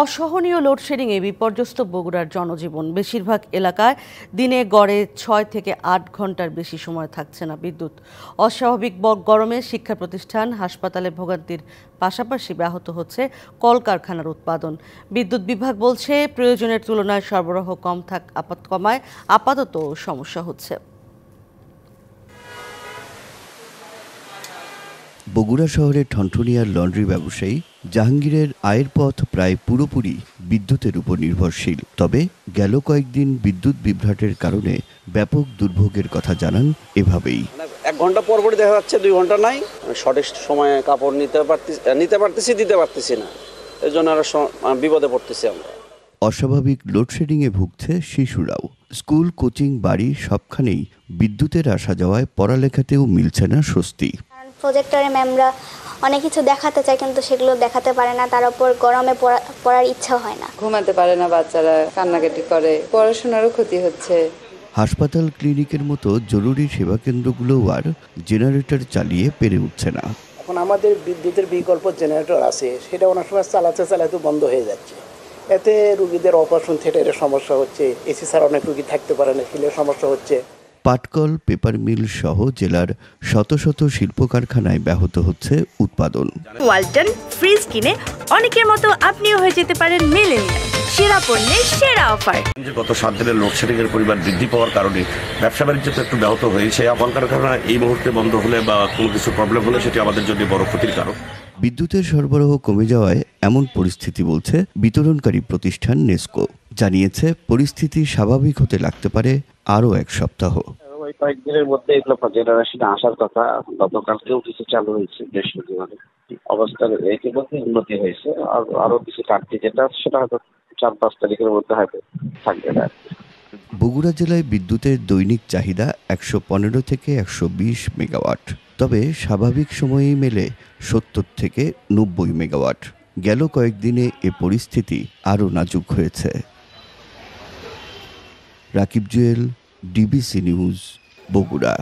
অসহনীয় লোডশেডিংয়ে বিপর্যস্ত বগুড়ার জনজীবন বেশিরভাগ এলাকায় দিনে গড়ে ছয় থেকে আট ঘন্টার বেশি সময় থাকছে না বিদ্যুৎ অস্বাভাবিক গরমে শিক্ষা প্রতিষ্ঠান হাসপাতালে ভোগান্তির পাশাপাশি ব্যাহত হচ্ছে কলকারখানার উৎপাদন বিদ্যুৎ বিভাগ বলছে প্রয়োজনের তুলনায় সরবরাহ কম থাক আপাত কমায় আপাতত সমস্যা হচ্ছে বগুড়া শহরের ঠনঠনিয়ার লন্ড্রি ব্যবসায়ী জাহাঙ্গীরের আয়ের পথ প্রায় পুরোপুরি বিদ্যুতের উপর নির্ভরশীল তবে গেল কয়েকদিন বিদ্যুৎ বিভ্রাটের কারণে ব্যাপক দুর্ভোগের কথা জানান এভাবেই এক ঘন্টা পর পরে দেখা যাচ্ছে দুই ঘন্টা নাই সঠিক সময়ে কাপড় নিতে পারতেছি নিতে পারতেছি দিতে পারতেছি না এই জন্য বিপদে পড়তেছি আমরা অস্বাভাবিক লোডশেডিংয়ে ভুগছে শিশুরাও স্কুল কোচিং বাড়ি সবখানেই বিদ্যুতের আসা যাওয়ায় পড়ালেখাতেও মিলছে না স্বস্তি প্রজেক্টরে ম্যামরা অনেক কিছু দেখাতে চায় কিন্তু সেগুলো দেখাতে পারে না তার উপর গরমে পড়ার ইচ্ছা হয় না ঘুমাতে পারে না বাচ্চারা কান্নাকাটি করে পড়াশোনারও ক্ষতি হচ্ছে হাসপাতাল ক্লিনিকের মতো জরুরি সেবা কেন্দ্রগুলোও আর জেনারেটর চালিয়ে পেরে উঠছে না এখন আমাদের বিদ্যুতের বিকল্প জেনারেটর আছে সেটা অনেক সময় চালাতে চালাতে বন্ধ হয়ে যাচ্ছে এতে রুগীদের অপারেশন থিয়েটারের সমস্যা হচ্ছে এসি ছাড়া অনেক রুগী থাকতে পারে না সমস্যা হচ্ছে পাটকল পেপার মিল সহ জেলার শত শত শিল্প কারখানায় ব্যাহত হচ্ছে উৎপাদন ওয়ালটন ফ্রিজ কিনে অনেকের মতো আপনিও হয়ে যেতে পারেন মিলেনিয়াল সেরা পণ্যে সেরা অফার গত সাত দিনের লোডশেডিং এর পরিমাণ বৃদ্ধি পাওয়ার কারণে ব্যবসা বাণিজ্য তো একটু ব্যাহত হয়েছে আমার কারখানা এই মুহূর্তে বন্ধ হলে বা কোনো কিছু প্রবলেম হলে সেটি আমাদের জন্য বড় ক্ষতির কারণ বিদ্যুতের সরবরাহ কমে যাওয়ায় এমন পরিস্থিতি বলছে বিতরণকারী প্রতিষ্ঠান নেস্কো জানিয়েছে পরিস্থিতি স্বাভাবিক হতে লাগতে পারে আরও এক সপ্তাহ কয়েকদিনের মধ্যে এগুলো জেনারেশন আসার কথা গতকালকেও কিছু চালু হয়েছে বৃহস্পতিবারে অবস্থার ইতিমধ্যে উন্নতি হয়েছে আর আরো কিছু কাটতে যেটা সেটা হয়তো চার পাঁচ তারিখের মধ্যে হয়তো থাকবে না বগুড়া জেলায় বিদ্যুতের দৈনিক চাহিদা একশো পনেরো থেকে একশো বিশ মেগাওয়াট তবে স্বাভাবিক সময়েই মেলে সত্তর থেকে নব্বই মেগাওয়াট গেল কয়েকদিনে এ পরিস্থিতি আরও নাজুক হয়েছে রাকিব জুয়েল ডিবিসি নিউজ বগুড়া